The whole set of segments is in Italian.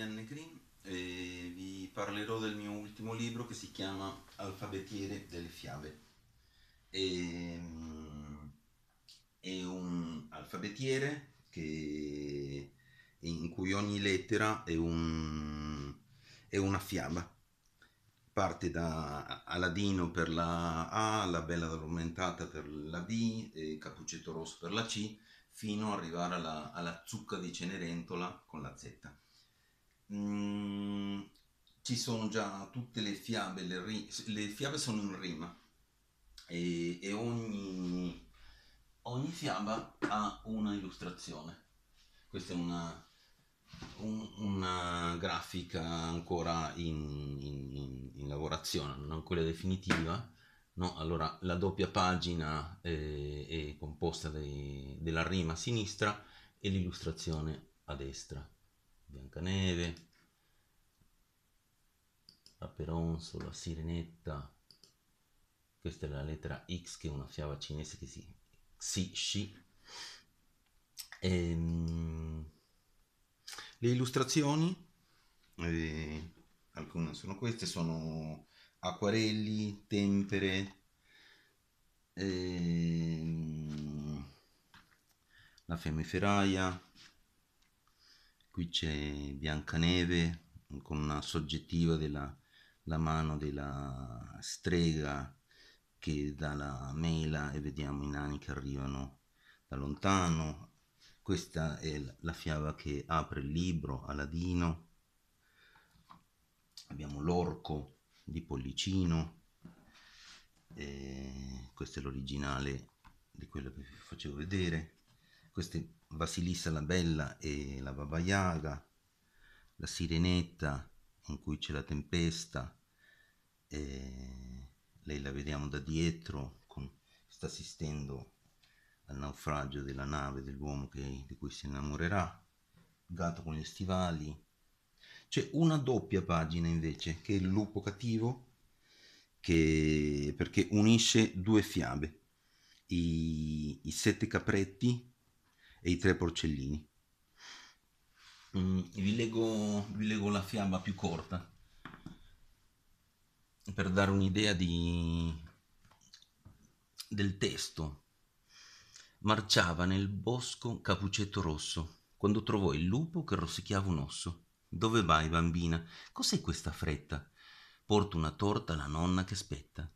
Anne Green e vi parlerò del mio ultimo libro che si chiama Alfabetiere delle fiabe. E, ehm, è un alfabetiere che, in cui ogni lettera è, un, è una fiaba. Parte da Aladino per la A, la Bella Addormentata per la B, e Cappuccetto Rosso per la C, fino ad arrivare alla, alla zucca di Cenerentola con la Z. Mm, ci sono già tutte le fiabe, le, ri- le fiabe sono in rima e, e ogni, ogni, fiaba ha una illustrazione. Questa è una, un, una grafica ancora in, in, in, lavorazione, non quella definitiva. No, allora la doppia pagina eh, è composta de, della rima a sinistra e l'illustrazione a destra Biancaneve, la Peronsola, Sirenetta, questa è la lettera X che è una fiaba cinese che si Xi Shi. Ehm, le illustrazioni, eh, alcune sono queste, sono acquarelli, tempere, ehm, la femmiferaia, qui c'è Biancaneve mm, con una soggettiva della mano della strega che dà la mela e vediamo i nani che arrivano da lontano questa è la fiaba che apre il libro Aladino abbiamo l'orco di Pollicino e eh, questo è l'originale di quello che vi facevo vedere queste Basilissa la Bella e la Baba Yaga, la Sirenetta in cui c'è la tempesta, e lei la vediamo da dietro, con, sta assistendo al naufragio della nave dell'uomo che, di cui si innamorerà, il Gatto con gli stivali. C'è una doppia pagina invece che è il lupo cattivo, che, perché unisce due fiabe, i, i sette capretti e i tre porcellini. Mm, vi, leggo, vi leggo la fiaba più corta per dare un'idea di... del testo. Marciava nel bosco Capucetto Rosso quando trovò il lupo che rosicchiava un osso. Dove vai, bambina? Cos'è questa fretta? Porto una torta alla nonna che aspetta.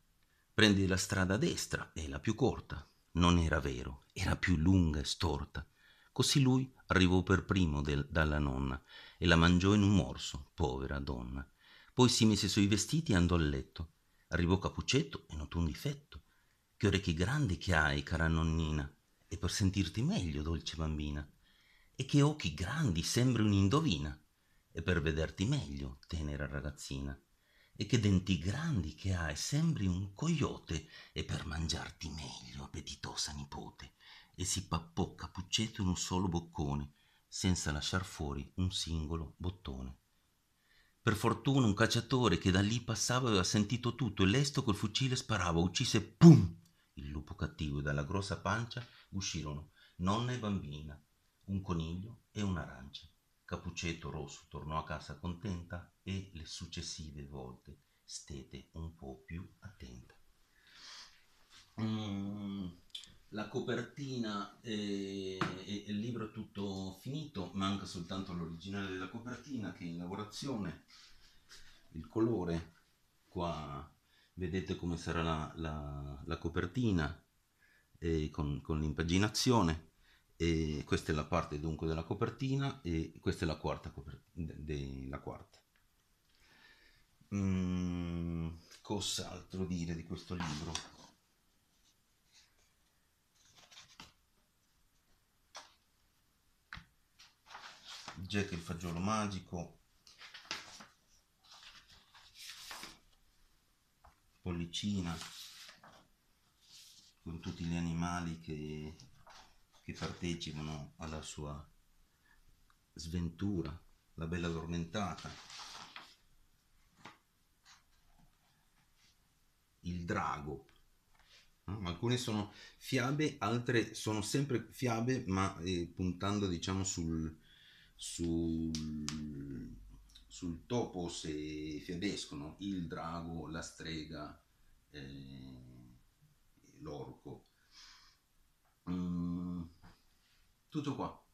Prendi la strada a destra, è la più corta. Non era vero, era più lunga e storta. Così lui arrivò per primo del, dalla nonna e la mangiò in un morso, povera donna. Poi si mise sui vestiti e andò a letto. Arrivò Capuccetto e notò un difetto. Che orecchi grandi che hai, cara nonnina, e per sentirti meglio, dolce bambina. E che occhi grandi, sembri un'indovina, e per vederti meglio, tenera ragazzina. E che denti grandi che hai, sembri un coyote, e per mangiarti meglio, appetitosa nipote e si pappò Cappuccetto in un solo boccone, senza lasciar fuori un singolo bottone. Per fortuna un cacciatore che da lì passava aveva sentito tutto e lesto col fucile sparava, uccise pum il lupo cattivo e dalla grossa pancia uscirono nonna e bambina, un coniglio e un'arancia. Cappuccetto Rosso tornò a casa contenta e le successive volte stette un po' più attenta. Mm la copertina e, e, il libro è tutto finito, manca soltanto l'originale della copertina che è in lavorazione, il colore, qua vedete come sarà la, la, la copertina e con, con l'impaginazione, e questa è la parte dunque della copertina e questa è la quarta copertina. De, de, quarta. Mm, cos'altro dire di questo libro? Jack il fagiolo magico, Pollicina, con tutti gli animali che, che partecipano alla sua sventura, la bella addormentata, il drago. Alcune sono fiabe, altre sono sempre fiabe, ma eh, puntando diciamo sul, sul, sul topo se fiabescono il drago, la strega, eh, l'orco. Mm, tutto qua.